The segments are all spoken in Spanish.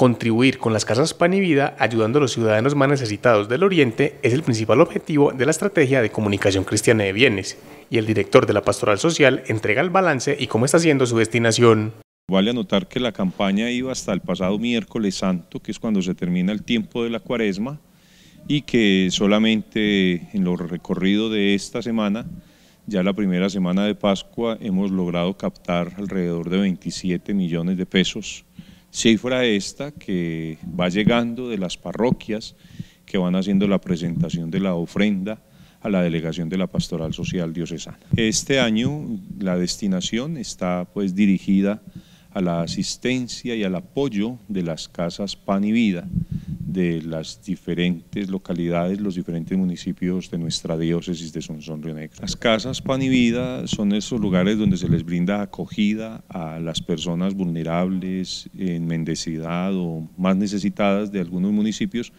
Contribuir con las casas Pan y Vida ayudando a los ciudadanos más necesitados del Oriente es el principal objetivo de la estrategia de comunicación cristiana de bienes, y el director de la Pastoral Social entrega el balance y cómo está siendo su destinación. Vale anotar que la campaña iba hasta el pasado miércoles santo, que es cuando se termina el tiempo de la cuaresma, y que solamente en lo recorrido de esta semana, ya la primera semana de Pascua, hemos logrado captar alrededor de 27 millones de pesos Cifra esta que va llegando de las parroquias que van haciendo la presentación de la ofrenda a la delegación de la Pastoral Social Diocesana. Este año la destinación está pues dirigida a la asistencia y al apoyo de las casas Pan y Vida, de las diferentes localidades, los diferentes municipios de nuestra diócesis de Sonsón Río Negro. Las casas Pan y Vida son esos lugares donde se les brinda acogida a las personas vulnerables, en mendicidad o más necesitadas de algunos municipios,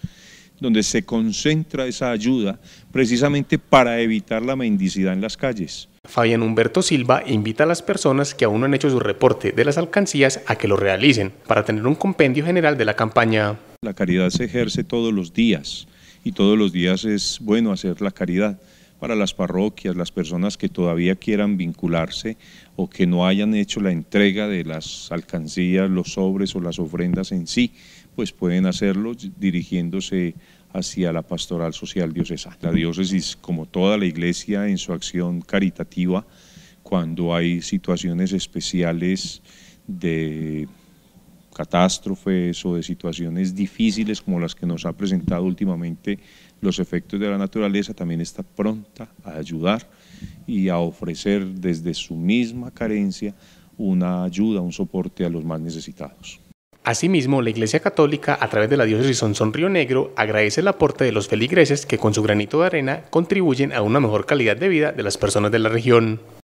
donde se concentra esa ayuda precisamente para evitar la mendicidad en las calles. Fabián Humberto Silva invita a las personas que aún no han hecho su reporte de las alcancías a que lo realicen para tener un compendio general de la campaña. La caridad se ejerce todos los días y todos los días es bueno hacer la caridad para las parroquias, las personas que todavía quieran vincularse o que no hayan hecho la entrega de las alcancías, los sobres o las ofrendas en sí, pues pueden hacerlo dirigiéndose hacia la pastoral social diocesana. La diócesis, como toda la iglesia en su acción caritativa, cuando hay situaciones especiales de catástrofes o de situaciones difíciles como las que nos ha presentado últimamente los efectos de la naturaleza, también está pronta a ayudar y a ofrecer desde su misma carencia una ayuda, un soporte a los más necesitados. Asimismo, la Iglesia Católica, a través de la diócesis Sonsón Río Negro, agradece el aporte de los feligreses que con su granito de arena contribuyen a una mejor calidad de vida de las personas de la región.